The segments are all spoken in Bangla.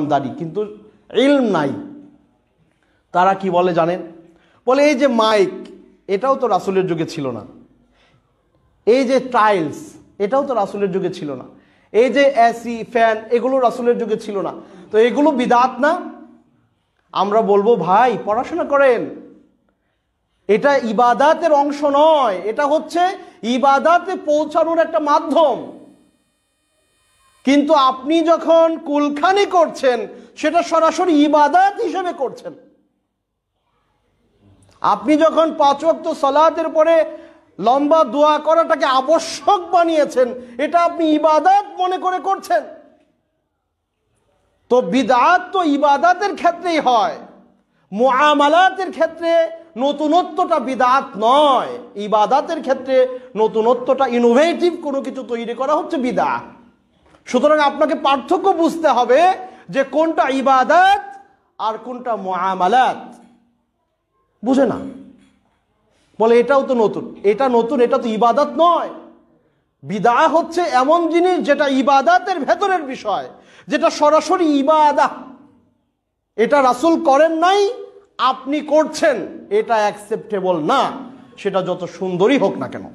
আমদানি কিন্তু ইলম নাই তারা কি বলে জানেন বলে এই যে মাইক এটাও তো রাসুলের যুগে ছিল না এই যে টাইলস এটাও তো রাসুলের যুগে ছিল না এই যে এসি ফ্যান এগুলো রাসুলের যুগে ছিল না তো এগুলো বিদাত না আমরা বলবো ভাই পড়াশোনা করেন এটা ইবাদাতের অংশ নয় এটা হচ্ছে ইবাদাতে পৌঁছানোর একটা মাধ্যম কিন্তু আপনি যখন কুলখানি করছেন সেটা সরাসরি ইবাদাত হিসেবে করছেন আপনি যখন পাঁচ অক্ত পরে লম্বা দোয়া করাটাকে আবশ্যক বানিয়েছেন এটা আপনি ইবাদাত মনে করে করছেন তো বিদাত তো ইবাদাতের ক্ষেত্রেই হয় মোয়ামালাতের ক্ষেত্রে নতুনত্বটা বিদাত নয় ইবাদাতের ক্ষেত্রে নতুনত্বটা ইনোভেটিভ কোনো কিছু তৈরি করা হচ্ছে বিদাত সুতরাং আপনাকে পার্থক্য বুঝতে হবে যে কোনটা ইবাদাত আর কোনটা মহামালাত বুঝে না বলে এটাও তো নতুন এটা নতুন এটা তো ইবাদাত নয় বিদা হচ্ছে এমন জিনিস যেটা ইবাদাতের ভেতরের বিষয় যেটা সরাসরি ইবাদা এটা রাসুল করেন নাই আপনি করছেন এটা অ্যাকসেপ্টেবল না সেটা যত সুন্দরই হোক না কেন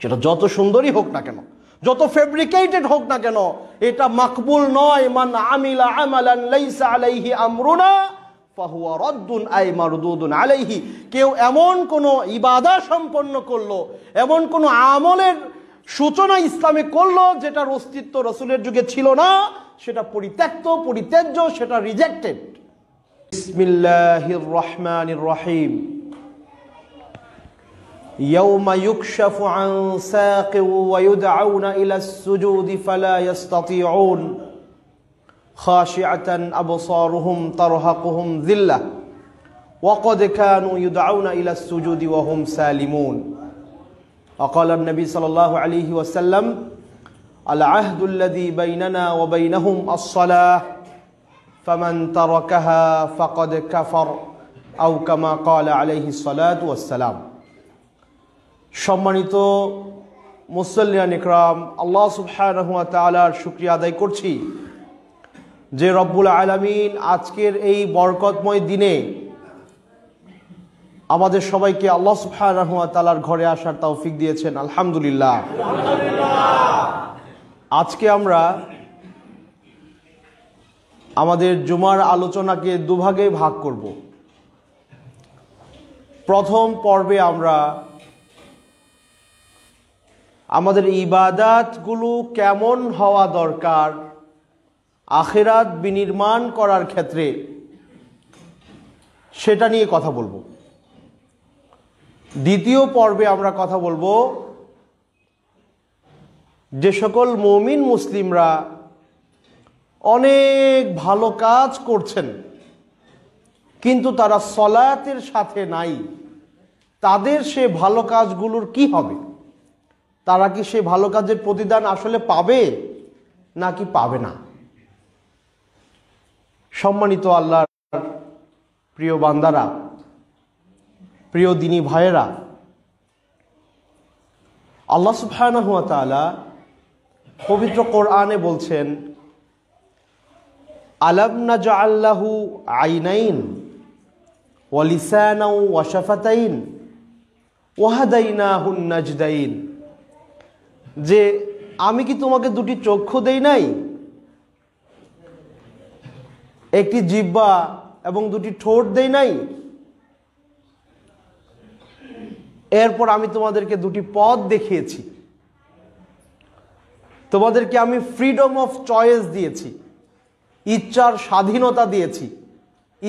সেটা যত সুন্দরই হোক না কেন যত ফেব্রিকেটেড হোক না কেন এটা মাকবুল নয় মান আমিলা আমালান লাইসা আলাইহি আমরুনা ফাহুয়া রদ্দুন আই মারদুদুন আলাইহি কেউ এমন কোনো ইবাদা সম্পন্ন করলো এমন কোনো আমলের সূচনা ইসলামে করলো যেটার অস্তিত্ব রসুলের যুগে ছিল না সেটা পরিত্যক্ত পরিত্যাজ্য সেটা রিজেক্টেড বিসমিল্লাহির রহমানির রহিম يوم يكشف عن ساق ويدعون إلى السجود فلا يستطيعون خاشعة أبصارهم ترهقهم ذلة وقد كانوا يدعون إلى السجود وهم سالمون وقال النبي صلى الله عليه وسلم العهد الذي بيننا وبينهم الصلاة فمن تركها فقد كفر أو كما قال عليه الصلاة والسلام সম্মানিত মুসল্লিয়ান ইকরাম আল্লাহ সুবহানহুয়া তালার শুক্রিয়া আদায় করছি যে রব্বুল আলমিন আজকের এই বরকতময় দিনে আমাদের সবাইকে আল্লাহ সুবহানহুয়া তালার ঘরে আসার তৌফিক দিয়েছেন আলহামদুলিল্লাহ আজকে আমরা আমাদের জুমার আলোচনাকে দুভাগে ভাগ করব প্রথম পর্বে আমরা আমাদের ইবাদাতগুলো কেমন হওয়া দরকার আখেরাত বিনির্মাণ করার ক্ষেত্রে সেটা নিয়ে কথা বলবো দ্বিতীয় পর্বে আমরা কথা বলবো যে সকল মমিন মুসলিমরা অনেক ভালো কাজ করছেন কিন্তু তারা সলায়াতের সাথে নাই তাদের সে ভালো কাজগুলোর কি হবে তারা কি সেই ভালো কাজের প্রতিদান আসলে পাবে নাকি পাবে না সম্মানিত আল্লাহর প্রিয় বান্দারা প্রিয় দিনী ভাইয়েরা আল্লাহ সুফায়না হুয়া তালা পবিত্র কোরআনে বলছেন আলামনা জা আল্লাহু আইনাইন ওয়ালিসানা ওয়াশাফাতাইন ওয়াহাদাইনা হুন্নাজদাইন যে আমি কি তোমাকে দুটি চক্ষু দেই নাই একটি জিব্বা এবং দুটি ঠোঁট দেই নাই এরপর আমি তোমাদেরকে দুটি পথ দেখিয়েছি তোমাদেরকে আমি ফ্রিডম অফ চয়েস দিয়েছি ইচ্ছার স্বাধীনতা দিয়েছি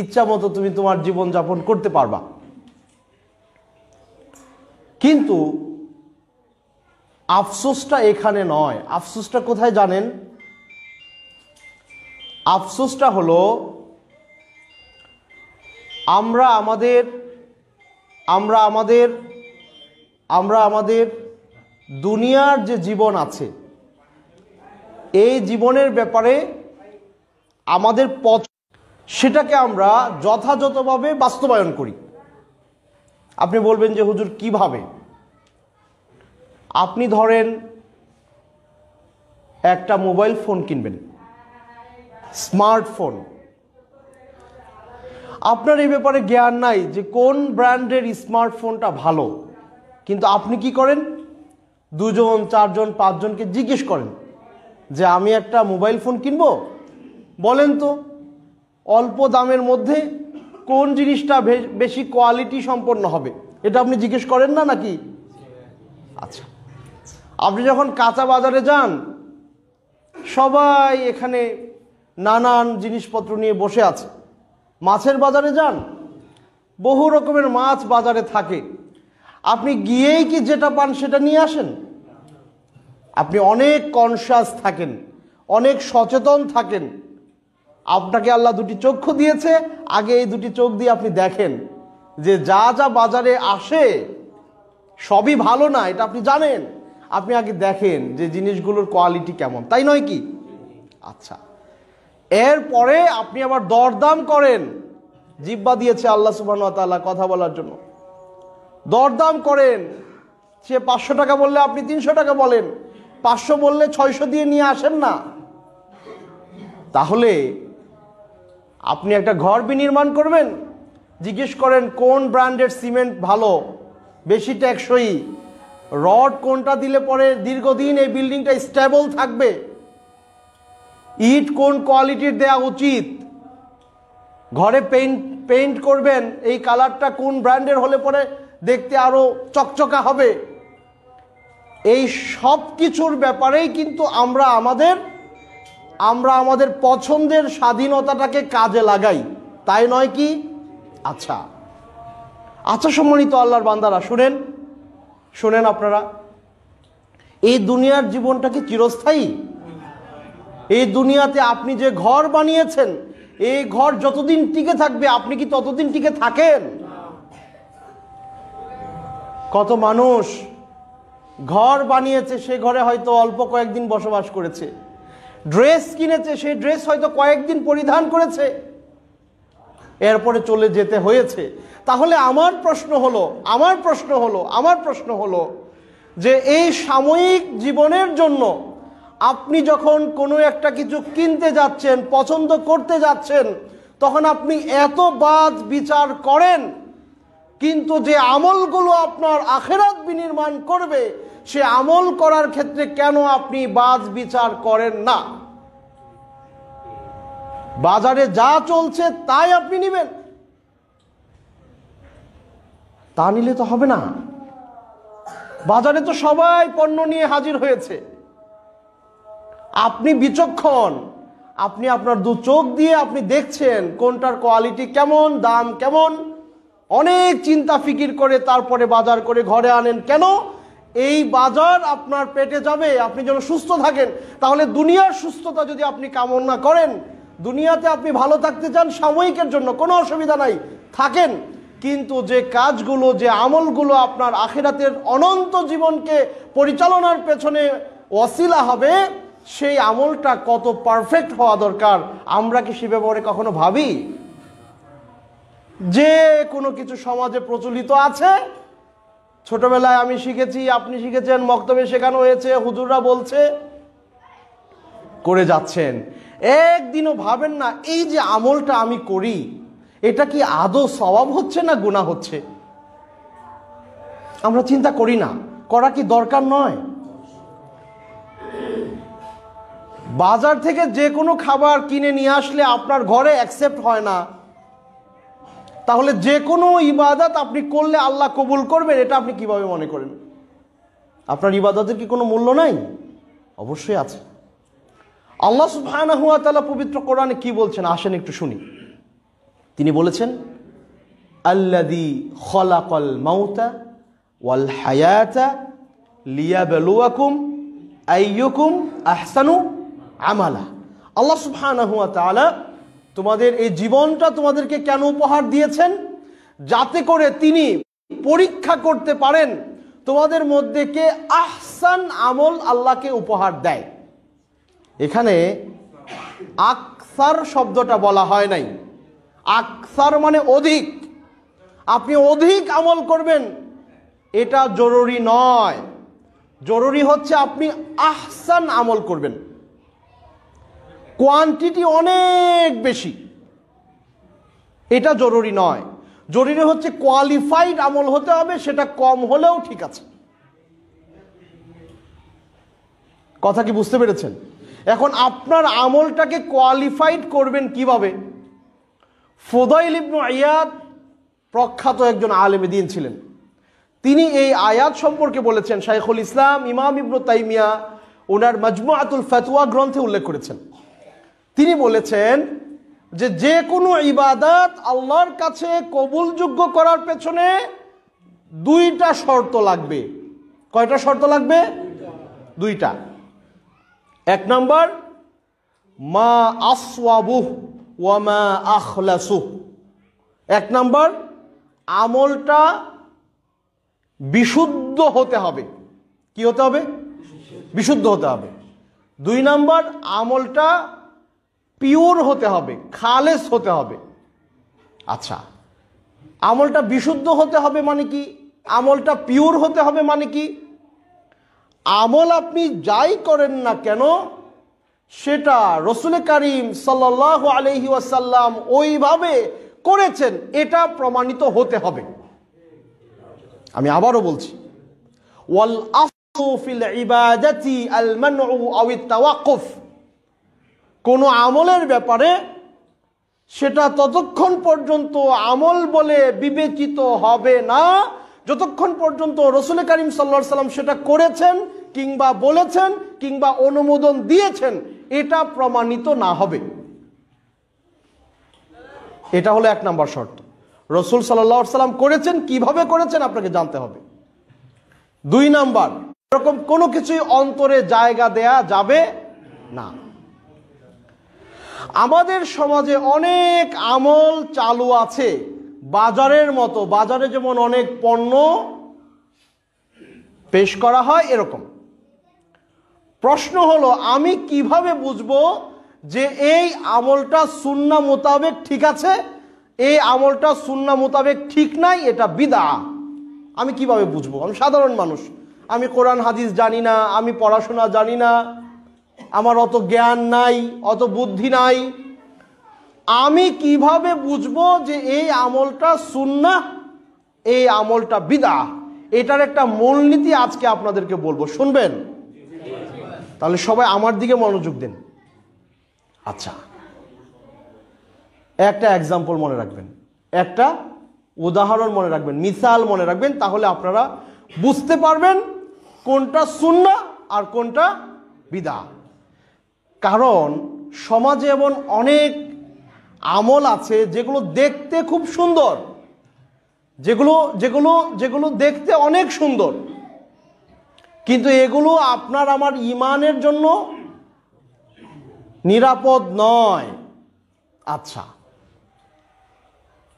ইচ্ছা মতো তুমি তোমার জীবনযাপন করতে পারবা কিন্তু আফসোসটা এখানে নয় আফসোসটা কোথায় জানেন আফসোসটা হলো আমরা আমাদের আমরা আমাদের আমরা আমাদের দুনিয়ার যে জীবন আছে এই জীবনের ব্যাপারে আমাদের পথ সেটাকে আমরা যথাযথভাবে বাস্তবায়ন করি আপনি বলবেন যে হুজুর কিভাবে। আপনি ধরেন একটা মোবাইল ফোন কিনবেন স্মার্টফোন আপনার এই ব্যাপারে জ্ঞান নাই যে কোন ব্র্যান্ডের স্মার্টফোনটা ভালো কিন্তু আপনি কি করেন দুজন চারজন পাঁচজনকে জিজ্ঞেস করেন যে আমি একটা মোবাইল ফোন কিনব বলেন তো অল্প দামের মধ্যে কোন জিনিসটা বেশি কোয়ালিটি সম্পন্ন হবে এটা আপনি জিজ্ঞেস করেন না নাকি আচ্ছা আপনি যখন কাঁচা বাজারে যান সবাই এখানে নানান জিনিসপত্র নিয়ে বসে আছে মাছের বাজারে যান বহু রকমের মাছ বাজারে থাকে আপনি গিয়েই কি যেটা পান সেটা নিয়ে আসেন আপনি অনেক কনসাস থাকেন অনেক সচেতন থাকেন আপনাকে আল্লাহ দুটি চক্ষু দিয়েছে আগে এই দুটি চোখ দিয়ে আপনি দেখেন যে যা যা বাজারে আসে সবই ভালো না এটা আপনি জানেন আপনি আগে দেখেন যে জিনিসগুলোর কোয়ালিটি কেমন তাই নয় কি আচ্ছা এরপরে আপনি আবার দরদাম করেন জিব্বা দিয়েছে আল্লাহ সুবাহ কথা বলার জন্য দরদাম করেন সে পাঁচশো টাকা বললে আপনি তিনশো টাকা বলেন পাঁচশো বললে ছয়শো দিয়ে নিয়ে আসেন না তাহলে আপনি একটা ঘর বিনির্মাণ করবেন জিজ্ঞেস করেন কোন ব্র্যান্ডের সিমেন্ট ভালো বেশি টেকসই রড কোনটা দিলে পরে দীর্ঘদিন এই বিল্ডিংটা স্টেবল থাকবে ইট কোন কোয়ালিটির দেয়া উচিত ঘরে পেইন্ট পেইন্ট করবেন এই কালারটা কোন ব্র্যান্ডের হলে পরে দেখতে আরও চকচকা হবে এই সব কিছুর ব্যাপারেই কিন্তু আমরা আমাদের আমরা আমাদের পছন্দের স্বাধীনতাটাকে কাজে লাগাই তাই নয় কি আচ্ছা আচ্ছা সম্মানিত আল্লাহর বান্দারা শুনেন শোনেন আপনারা এই দুনিয়ার জীবনটা কি চিরস্থায়ী এই দুনিয়াতে আপনি যে ঘর বানিয়েছেন এই ঘর যতদিন টিকে থাকবে আপনি কি ততদিন টিকে থাকেন কত মানুষ ঘর বানিয়েছে সে ঘরে হয়তো অল্প কয়েকদিন বসবাস করেছে ড্রেস কিনেছে সেই ড্রেস হয়তো কয়েকদিন পরিধান করেছে এরপরে চলে যেতে হয়েছে তাহলে আমার প্রশ্ন হলো আমার প্রশ্ন হলো আমার প্রশ্ন হলো যে এই সাময়িক জীবনের জন্য আপনি যখন কোনো একটা কিছু কিনতে যাচ্ছেন পছন্দ করতে যাচ্ছেন তখন আপনি এত বাদ বিচার করেন কিন্তু যে আমলগুলো আপনার আখেরাত বিনির্মাণ করবে সে আমল করার ক্ষেত্রে কেন আপনি বাজ বিচার করেন না বাজারে যা চলছে তাই আপনি নেবেন তা নিলে তো হবে না বাজারে তো সবাই পণ্য নিয়ে হাজির হয়েছে আপনি বিচক্ষণ আপনি আপনার দু চোখ দিয়ে আপনি দেখছেন কোনটার কোয়ালিটি কেমন দাম কেমন অনেক চিন্তা ফিকির করে তারপরে বাজার করে ঘরে আনেন কেন এই বাজার আপনার পেটে যাবে আপনি যেন সুস্থ থাকেন তাহলে দুনিয়ার সুস্থতা যদি আপনি কামনা করেন দুনিয়াতে আপনি ভালো থাকতে চান সাময়িকের জন্য কোনো অসুবিধা নাই থাকেন কিন্তু যে কাজগুলো যে আমলগুলো আপনার আখেরাতের অনন্ত জীবনকে পরিচালনার পেছনে অসিলা হবে সেই আমলটা কত পারফেক্ট হওয়া দরকার আমরা কি সে ব্যাপারে কখনো ভাবি যে কোনো কিছু সমাজে প্রচলিত আছে ছোটবেলায় আমি শিখেছি আপনি শিখেছেন মক্তবে শেখানো হয়েছে হুজুররা বলছে করে যাচ্ছেন একদিনও ভাবেন না এই যে আমলটা আমি করি এটা কি আদৌ স্বভাব হচ্ছে না গুণা হচ্ছে আমরা চিন্তা করি না করা কি দরকার নয় বাজার থেকে যে কোনো খাবার কিনে নিয়ে আসলে আপনার ঘরে অ্যাকসেপ্ট হয় না তাহলে যে কোনো ইবাদত আপনি করলে আল্লাহ কবুল করবেন এটা আপনি কিভাবে মনে করেন আপনার ইবাদতের কি কোনো মূল্য নাই অবশ্যই আছে আল্লাহ সুফানা হুয়া তালা পবিত্র কোরআনে কি বলছেন আসেন একটু শুনি তিনি বলেছেন আল্লাদি খলাকল মাউতা ওয়াল হায়াতা লিয়াবেলুয়াকুম আইয়ুকুম আহসানু আমালা আল্লাহ সুবহানা হুয়া তালা তোমাদের এই জীবনটা তোমাদেরকে কেন উপহার দিয়েছেন যাতে করে তিনি পরীক্ষা করতে পারেন তোমাদের মধ্যে কে আহসান আমল আল্লাহকে উপহার দেয় এখানে আকসার শব্দটা বলা হয় নাই আকসার মানে অধিক আপনি অধিক আমল করবেন এটা জরুরি নয় জরুরি হচ্ছে আপনি আহসান আমল করবেন কোয়ান্টিটি অনেক বেশি এটা জরুরি নয় জরুরি হচ্ছে কোয়ালিফাইড আমল হতে হবে সেটা কম হলেও ঠিক আছে কথা কি বুঝতে পেরেছেন এখন আপনার আমলটাকে কোয়ালিফাইড করবেন কিভাবে ফোদাইল ইবনু আয়াদ প্রখ্যাত একজন আলেমে দিন ছিলেন তিনি এই আয়াত সম্পর্কে বলেছেন শাইখুল ইসলাম ইমাম ইবনু তাইমিয়া ওনার মজমু আতুল ফেতুয়া গ্রন্থে উল্লেখ করেছেন তিনি বলেছেন যে যে কোনো ইবাদাত আল্লাহর কাছে কবুলযোগ্য করার পেছনে দুইটা শর্ত লাগবে কয়টা শর্ত লাগবে দুইটা এক নম্বর মা আসু ওয়া মা আখলাসুহ এক নম্বর আমলটা বিশুদ্ধ হতে হবে কি হতে হবে বিশুদ্ধ হতে হবে দুই নম্বর আমলটা পিওর হতে হবে খালেস হতে হবে আচ্ছা আমলটা বিশুদ্ধ হতে হবে মানে কি আমলটা পিওর হতে হবে মানে কি আমল আপনি যাই করেন না কেন সেটা রসুল করিম সাল্লাহ আলহি ওয়াসাল্লাম ওইভাবে করেছেন এটা প্রমাণিত হতে হবে আমি আবারও বলছি ওয়াল কোনো আমলের ব্যাপারে সেটা ততক্ষণ পর্যন্ত আমল বলে বিবেচিত হবে না যতক্ষণ পর্যন্ত রসুল করিম সাল্লা সাল্লাম সেটা করেছেন কিংবা বলেছেন কিংবা অনুমোদন দিয়েছেন এটা প্রমাণিত না হবে এটা হলো এক নম্বর শর্ত রসুল সাল্লা সাল্লাম করেছেন কিভাবে করেছেন আপনাকে জানতে হবে দুই নাম্বার এরকম কোনো কিছুই অন্তরে জায়গা দেয়া যাবে না আমাদের সমাজে অনেক আমল চালু আছে বাজারের মতো বাজারে যেমন অনেক পণ্য পেশ করা হয় এরকম প্রশ্ন হলো আমি কিভাবে বুঝব যে এই আমলটা সুন্না মোতাবেক ঠিক আছে এই আমলটা সুন্না মোতাবেক ঠিক নাই এটা বিদা আমি কিভাবে বুঝব আমি সাধারণ মানুষ আমি কোরআন হাদিস জানি না আমি পড়াশোনা জানি না আমার অত জ্ঞান নাই অত বুদ্ধি নাই আমি কিভাবে বুঝবো যে এই আমলটা সুন্না এই আমলটা বিদা এটার একটা মূলনীতি আজকে আপনাদেরকে বলবো শুনবেন তাহলে সবাই আমার দিকে মনোযোগ দিন আচ্ছা একটা এক্সাম্পল মনে রাখবেন একটা উদাহরণ মনে রাখবেন মিসাল মনে রাখবেন তাহলে আপনারা বুঝতে পারবেন কোনটা সুন্না আর কোনটা বিদা কারণ সমাজে এমন অনেক আমল আছে যেগুলো দেখতে খুব সুন্দর যেগুলো যেগুলো যেগুলো দেখতে অনেক সুন্দর কিন্তু এগুলো আপনার আমার ইমানের জন্য নিরাপদ নয় আচ্ছা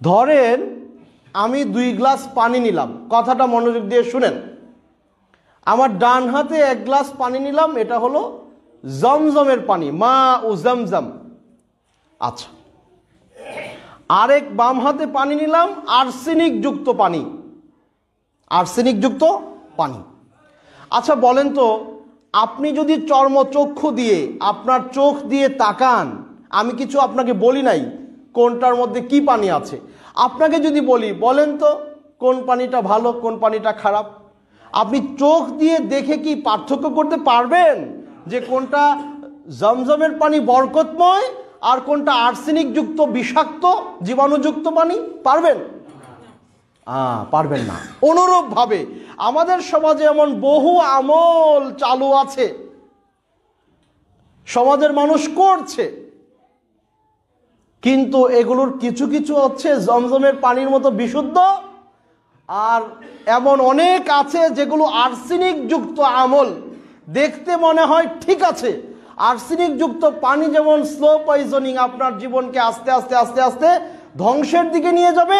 ধরেন আমি দুই গ্লাস পানি নিলাম কথাটা মনোযোগ দিয়ে শুনেন আমার ডান হাতে এক গ্লাস পানি নিলাম এটা হলো জমজমের পানি মা ও জমজম আচ্ছা আরেক বাম হাতে পানি নিলাম আর্সেনিক যুক্ত পানি আর্সেনিক যুক্ত পানি আচ্ছা বলেন তো আপনি যদি চর্মচক্ষু দিয়ে আপনার চোখ দিয়ে তাকান আমি কিছু আপনাকে বলি নাই কোনটার মধ্যে কি পানি আছে আপনাকে যদি বলি বলেন তো কোন পানিটা ভালো কোন পানিটা খারাপ আপনি চোখ দিয়ে দেখে কি পার্থক্য করতে পারবেন যে কোনটা জমজমের পানি বরকতময় আর কোনটা আর্সেনিকযুক্ত বিষাক্ত জীবাণুযুক্ত পানি পারবেন পারবেন না অনুরূপভাবে আমাদের সমাজে এমন বহু আমল চালু আছে সমাজের মানুষ করছে কিন্তু এগুলোর কিছু কিছু হচ্ছে জমজমের পানির মতো বিশুদ্ধ আর এমন অনেক আছে যেগুলো আর্সেনিক যুক্ত আমল দেখতে মনে হয় ঠিক আছে আর্সেনিকযুক্ত পানি যেমন স্লো পয়জনিং আপনার জীবনকে আস্তে আস্তে আস্তে আস্তে ধ্বংসের দিকে নিয়ে যাবে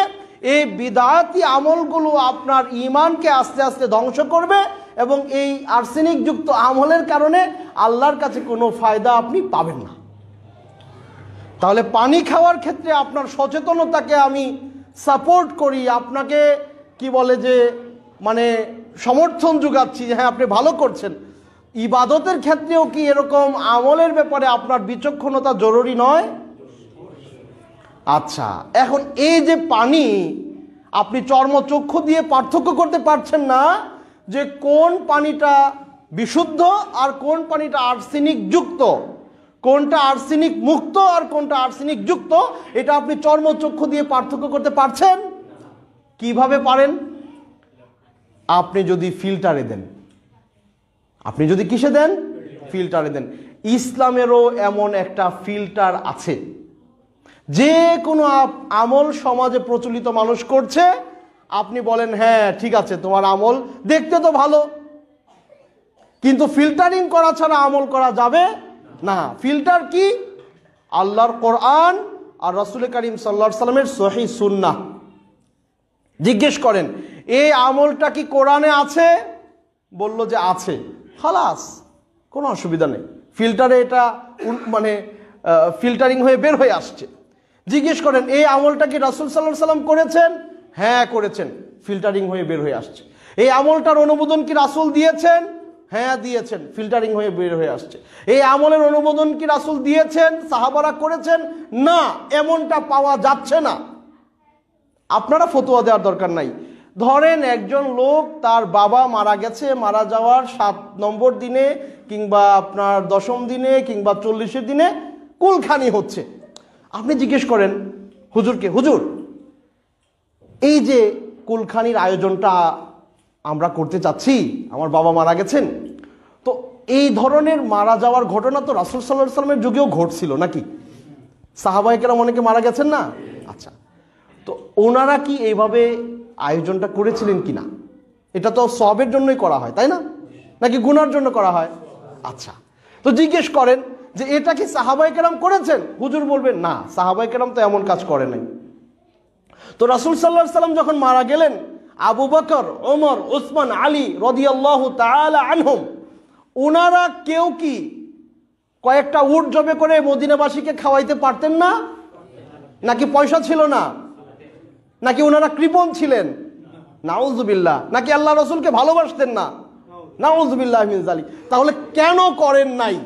এই বিদায়াতি আমলগুলো আপনার ইমানকে আস্তে আস্তে ধ্বংস করবে এবং এই আর্সেনিকযুক্ত আমলের কারণে আল্লাহর কাছে কোনো ফায়দা আপনি পাবেন না তাহলে পানি খাওয়ার ক্ষেত্রে আপনার সচেতনতাকে আমি সাপোর্ট করি আপনাকে কি বলে যে মানে সমর্থন যোগাচ্ছি যে হ্যাঁ আপনি ভালো করছেন ইবাদতের ক্ষেত্রেও কি এরকম আমলের ব্যাপারে আপনার বিচক্ষণতা জরুরি নয় আচ্ছা এখন এই যে পানি আপনি চর্মচক্ষু দিয়ে পার্থক্য করতে পারছেন না যে কোন পানিটা বিশুদ্ধ আর কোন পানিটা আর্সেনিক যুক্ত কোনটা আর্সেনিক মুক্ত আর কোনটা আর্সেনিক যুক্ত এটা আপনি চর্মচক্ষু দিয়ে পার্থক্য করতে পারছেন কিভাবে পারেন আপনি যদি ফিল্টারে দেন আপনি যদি কিসে দেন ফিল্টারে দেন ইসলামেরও এমন একটা ফিল্টার আছে যে কোনো আমল সমাজে প্রচলিত মানুষ করছে আপনি বলেন হ্যাঁ ঠিক আছে তোমার আমল দেখতে তো ভালো কিন্তু ফিল্টারিং করা ছাড়া আমল করা যাবে না ফিল্টার কি আল্লাহর কোরআন আর রসুল করিম সাল্লা সাল্লামের সহি সুন্না জিজ্ঞেস করেন এই আমলটা কি কোরআনে আছে বলল যে আছে খালাস কোনো অসুবিধা নেই ফিল্টারে এটা মানে ফিল্টারিং হয়ে বের হয়ে আসছে জিজ্ঞেস করেন এই আমলটা কি রাসুল সাল্লাহ সাল্লাম করেছেন হ্যাঁ করেছেন ফিল্টারিং হয়ে বের হয়ে আসছে এই আমলটার অনুমোদন কি রাসুল দিয়েছেন হ্যাঁ দিয়েছেন ফিল্টারিং হয়ে বের হয়ে আসছে এই আমলের অনুমোদন কি রাসুল দিয়েছেন সাহাবারা করেছেন না এমনটা পাওয়া যাচ্ছে না আপনারা ফতোয়া দেওয়ার দরকার নাই ধরেন একজন লোক তার বাবা মারা গেছে মারা যাওয়ার সাত নম্বর দিনে কিংবা আপনার দশম দিনে কিংবা চল্লিশের দিনে কুলখানি হচ্ছে আপনি জিজ্ঞেস করেন হুজুরকে হুজুর এই যে কুলখানির আয়োজনটা আমরা করতে চাচ্ছি আমার বাবা মারা গেছেন তো এই ধরনের মারা যাওয়ার ঘটনা তো রাসুল সাল্লাহ সাল্লামের যুগেও ঘটছিল নাকি সাহাবাহিকেরা অনেকে মারা গেছেন না তো ওনারা কি এইভাবে আয়োজনটা করেছিলেন কি না এটা তো সবের জন্যই করা হয় তাই না নাকি গুনার জন্য করা হয় আচ্ছা তো জিজ্ঞেস করেন যে এটা কি সাহাবাই কেরাম করেছেন হুজুর বলবেন না সাহাবাই কেরাম তো এমন কাজ করে নাই তো রাসুল সাল্লাহ সাল্লাম যখন মারা গেলেন আবু বকর ওমর ওসমান আলী রদিয়াল্লাহ তালা আনহম ওনারা কেউ কি কয়েকটা উট জবে করে মদিনাবাসীকে খাওয়াইতে পারতেন না নাকি পয়সা ছিল না নাকি ওনারা কৃপণ ছিলেন নাউজুবিল্লাহ নাকি আল্লাহ রসুলকে ভালোবাসতেন না নাউজুবিল্লাহ মিন তাহলে কেন করেন নাই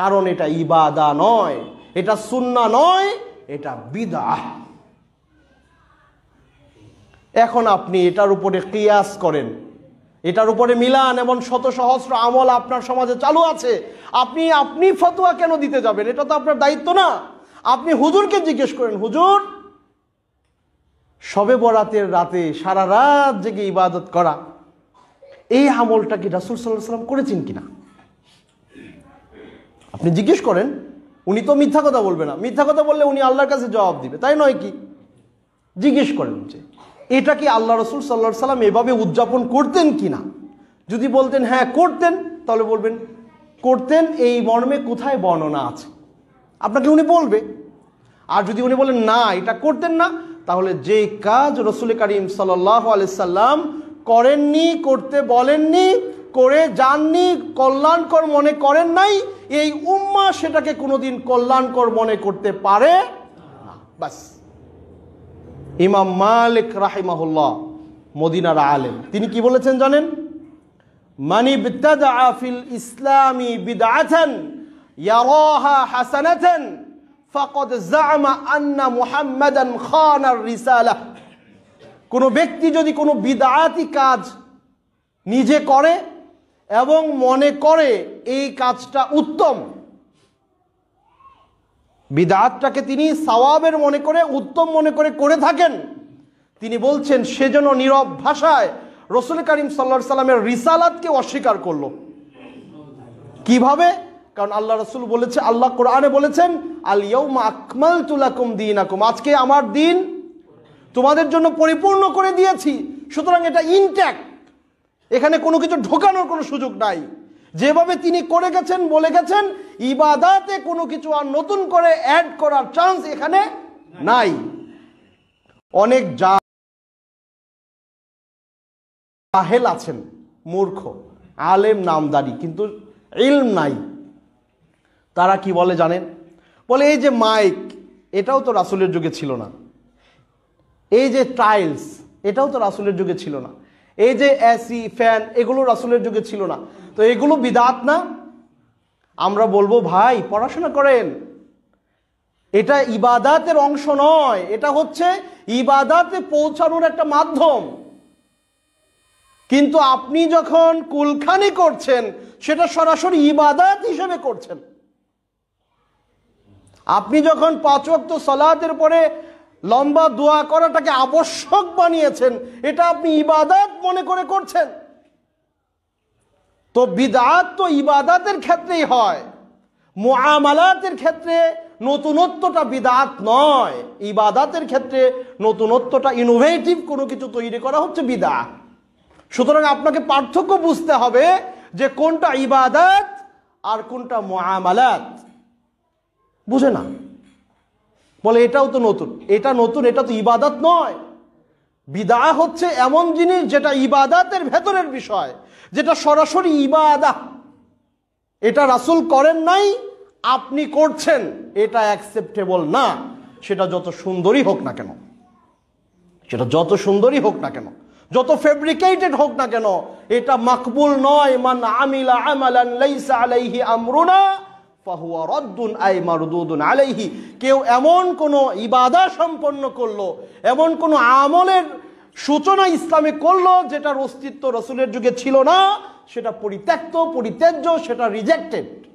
কারণ এটা ইবাদা নয় এটা সুন্না নয় এটা বিদা এখন আপনি এটার উপরে কিয়াস করেন এটার উপরে মিলান এবং শত সহস্র আমল আপনার সমাজে চালু আছে আপনি আপনি ফতোয়া কেন দিতে যাবেন এটা তো আপনার দায়িত্ব না আপনি হুজুরকে জিজ্ঞেস করেন হুজুর সবে বরাতের রাতে সারা রাত জেগে ইবাদত করা এই আমলটা কি রাসুল সাল্লাহ সাল্লাম করেছেন কি না আপনি জিজ্ঞেস করেন উনি তো মিথ্যা কথা বলবে না মিথ্যা কথা বললে উনি আল্লাহর কাছে জবাব দিবে তাই নয় কি জিজ্ঞেস করেন যে এটা কি আল্লাহ রসুল সাল্লাহ সাল্লাম এভাবে উদযাপন করতেন কি না যদি বলতেন হ্যাঁ করতেন তাহলে বলবেন করতেন এই মর্মে কোথায় বর্ণনা আছে আপনাকে উনি বলবে আর যদি উনি বলেন না এটা করতেন না তাহলে যেই কাজ রসুল করিম সাল্লাহ আলাইসাল্লাম করেননি করতে বলেননি করে যাননি কল্যাণকর মনে করেন নাই এই উম্মা সেটাকে কোনোদিন কল্যাণকর মনে করতে পারে বাস ইমাম মালিক রাহিমাহুল্লাহ মদিনার আলেম তিনি কি বলেছেন জানেন মানি বিদ্যাদ আফিল ইসলামী আছেন হাসান আছেন ফকদ জামা আন্না মুহাম্মাদান খান আর রিসালা কোনো ব্যক্তি যদি কোনো বিদায়াতি কাজ নিজে করে এবং মনে করে এই কাজটা উত্তম বিদায়াতটাকে তিনি সওয়াবের মনে করে উত্তম মনে করে করে থাকেন তিনি বলছেন সেজন্য নীরব ভাষায় রসুল করিম সাল্লা সাল্লামের রিসালাতকে অস্বীকার করল কিভাবে কারণ আল্লাহ রসুল বলেছে আল্লাহ কোরআনে বলেছেন আলিয়াউমা আকমাল তুলাকুম দিন আকুম আজকে আমার দিন তোমাদের জন্য পরিপূর্ণ করে দিয়েছি সুতরাং এটা ইনট্যাক্ট এখানে কোনো কিছু ঢোকানোর কোনো সুযোগ নাই যেভাবে তিনি করে গেছেন বলে গেছেন ইবাদাতে কোনো কিছু আর নতুন করে অ্যাড করার চান্স এখানে নাই অনেক জাহেল আছেন মূর্খ আলেম নামদারি কিন্তু ইলম নাই তারা কি বলে জানেন বলে এই যে মাইক এটাও তো রাসুলের যুগে ছিল না এই যে টাইলস এটাও তো রাসুলের যুগে ছিল না এই যে এসি ফ্যান এগুলো রাসুলের যুগে ছিল না তো এগুলো বিদাত না আমরা বলবো ভাই পড়াশোনা করেন এটা ইবাদাতের অংশ নয় এটা হচ্ছে ইবাদাতে পৌঁছানোর একটা মাধ্যম কিন্তু আপনি যখন কুলখানি করছেন সেটা সরাসরি ইবাদাত হিসেবে করছেন আপনি যখন পাঁচক্ত সলাতের পরে লম্বা দোয়া করাটাকে আবশ্যক বানিয়েছেন এটা আপনি ইবাদাত মনে করে করছেন তো বিদাত তো ইবাদাতের ক্ষেত্রেই হয় মোয়ামালাতের ক্ষেত্রে নতুনত্বটা বিদাত নয় ইবাদাতের ক্ষেত্রে নতুনত্বটা ইনোভেটিভ কোনো কিছু তৈরি করা হচ্ছে বিদা সুতরাং আপনাকে পার্থক্য বুঝতে হবে যে কোনটা ইবাদাত আর কোনটা মোয়ামালাত বুঝে না বলে এটাও তো নতুন এটা নতুন এটা তো ইবাদত নয় বিদা হচ্ছে এমন জিনিস যেটা ইবাদাতের ভেতরের বিষয় যেটা সরাসরি ইবাদা এটা রাসুল করেন নাই আপনি করছেন এটা অ্যাকসেপ্টেবল না সেটা যত সুন্দরই হোক না কেন সেটা যত সুন্দরই হোক না কেন যত ফেব্রিকেটেড হোক না কেন এটা মাকবুল নয় মান আমিলা আমালান লাইসা আলাইহি আমরুনা আই আলাইহি কেউ এমন কোনো ইবাদা সম্পন্ন করলো এমন কোনো আমলের সূচনা ইসলামে করলো যেটার অস্তিত্ব রসুলের যুগে ছিল না সেটা পরিত্যক্ত পরিত্যাজ্য সেটা রিজেক্টেড